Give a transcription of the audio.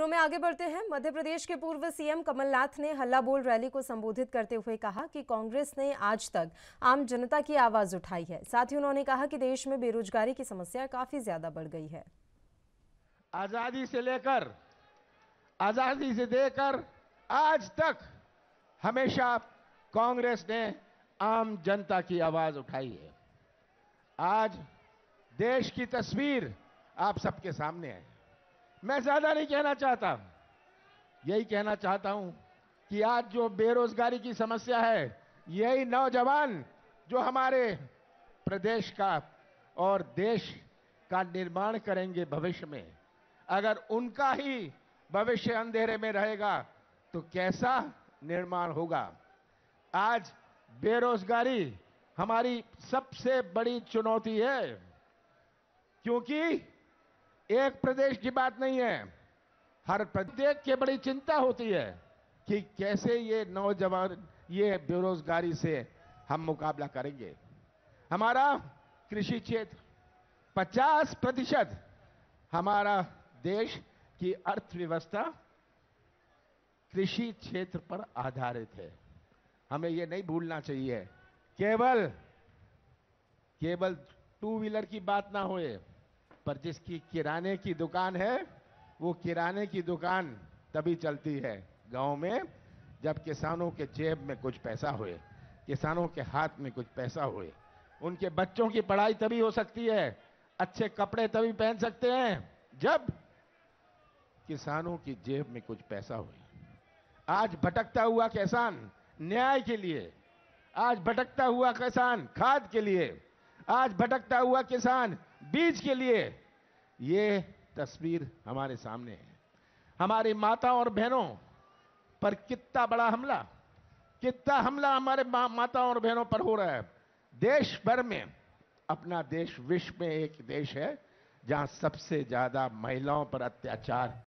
तो में आगे बढ़ते हैं मध्य प्रदेश के पूर्व सीएम कमलनाथ ने हल्ला बोल रैली को संबोधित करते हुए कहा कि कांग्रेस ने आज तक आम जनता की आवाज उठाई है साथ ही उन्होंने कहा कि देश में बेरोजगारी की समस्या काफी ज्यादा बढ़ गई है आजादी से लेकर आजादी से देकर आज तक हमेशा कांग्रेस ने आम जनता की आवाज उठाई है आज देश की तस्वीर आप सबके सामने है मैं ज़्यादा नहीं कहना चाहता यही कहना चाहता हूं कि आज जो बेरोजगारी की समस्या है यही नौजवान जो हमारे प्रदेश का और देश का निर्माण करेंगे भविष्य में अगर उनका ही भविष्य अंधेरे में रहेगा तो कैसा निर्माण होगा आज बेरोजगारी हमारी सबसे बड़ी चुनौती है क्योंकि एक प्रदेश की बात नहीं है हर प्रत्येक की बड़ी चिंता होती है कि कैसे ये नौजवान ये बेरोजगारी से हम मुकाबला करेंगे हमारा कृषि क्षेत्र 50 प्रतिशत हमारा देश की अर्थव्यवस्था कृषि क्षेत्र पर आधारित है हमें यह नहीं भूलना चाहिए केवल केवल टू व्हीलर की बात ना होए पर जिसकी किराने की दुकान है वो किराने की दुकान तभी चलती है गांव में जब किसानों के जेब में कुछ पैसा हुए किसानों के हाथ में कुछ पैसा हुए उनके बच्चों की पढ़ाई तभी हो सकती है अच्छे कपड़े तभी पहन सकते हैं जब किसानों की जेब में कुछ पैसा हुए आज भटकता हुआ किसान न्याय के लिए आज भटकता हुआ किसान खाद के लिए आज भटकता हुआ किसान बीज के लिए ये तस्वीर हमारे सामने है हमारी माता और बहनों पर कितना बड़ा हमला कितना हमला हमारे माताओं और बहनों पर हो रहा है देश भर में अपना देश विश्व में एक देश है जहां सबसे ज्यादा महिलाओं पर अत्याचार